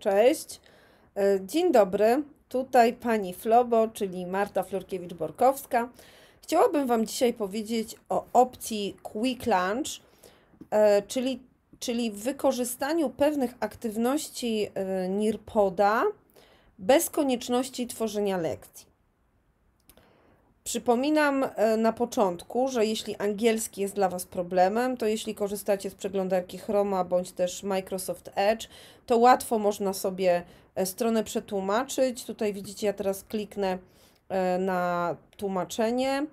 Cześć. E, dzień dobry. Tutaj pani Flobo, czyli Marta Florkiewicz-Borkowska. Chciałabym Wam dzisiaj powiedzieć o opcji Quick Lunch, e, czyli, czyli wykorzystaniu pewnych aktywności e, NIRPODA bez konieczności tworzenia lekcji. Przypominam e, na początku, że jeśli angielski jest dla Was problemem, to jeśli korzystacie z przeglądarki Chroma bądź też Microsoft Edge, to łatwo można sobie e, stronę przetłumaczyć. Tutaj widzicie, ja teraz kliknę e, na tłumaczenie.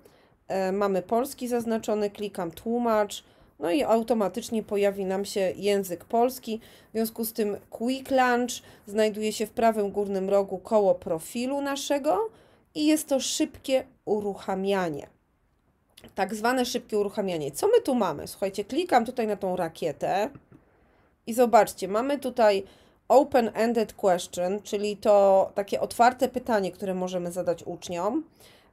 Mamy polski zaznaczony, klikam tłumacz. No i automatycznie pojawi nam się język polski. W związku z tym Quick Launch znajduje się w prawym górnym rogu koło profilu naszego i jest to szybkie uruchamianie. Tak zwane szybkie uruchamianie. Co my tu mamy? Słuchajcie, klikam tutaj na tą rakietę i zobaczcie, mamy tutaj open-ended question, czyli to takie otwarte pytanie, które możemy zadać uczniom.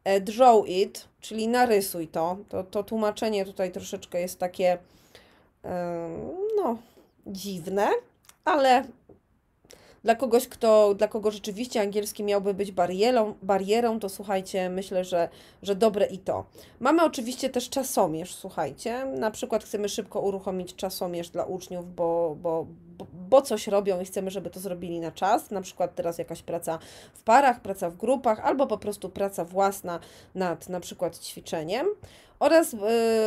E, draw it, czyli narysuj to. To, to tłumaczenie tutaj troszeczkę jest takie e, no, dziwne, ale dla kogoś, kto, dla kogo rzeczywiście angielski miałby być barierą, barierą to słuchajcie, myślę, że, że dobre i to. Mamy oczywiście też czasomierz, słuchajcie. Na przykład chcemy szybko uruchomić czasomierz dla uczniów, bo, bo, bo, bo coś robią i chcemy, żeby to zrobili na czas. Na przykład teraz jakaś praca w parach, praca w grupach, albo po prostu praca własna nad na przykład ćwiczeniem oraz y,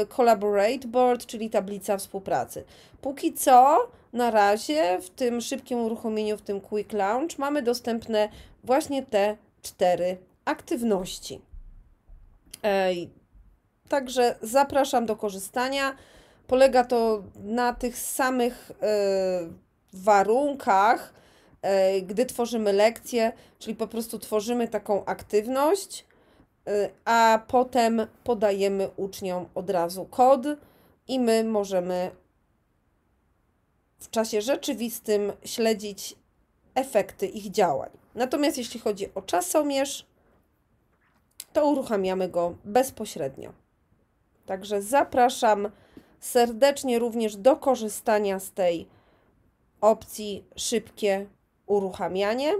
Collaborate Board, czyli tablica współpracy. Póki co, na razie w tym szybkim uruchomieniu, w tym Quick Launch, mamy dostępne właśnie te cztery aktywności. Ej, także zapraszam do korzystania. Polega to na tych samych y, warunkach, y, gdy tworzymy lekcję, czyli po prostu tworzymy taką aktywność Y, a potem podajemy uczniom od razu kod i my możemy w czasie rzeczywistym śledzić efekty ich działań. Natomiast jeśli chodzi o czasomierz, to uruchamiamy go bezpośrednio. Także zapraszam serdecznie również do korzystania z tej opcji szybkie uruchamianie,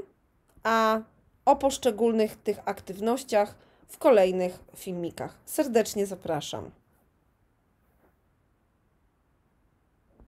a o poszczególnych tych aktywnościach w kolejnych filmikach. Serdecznie zapraszam.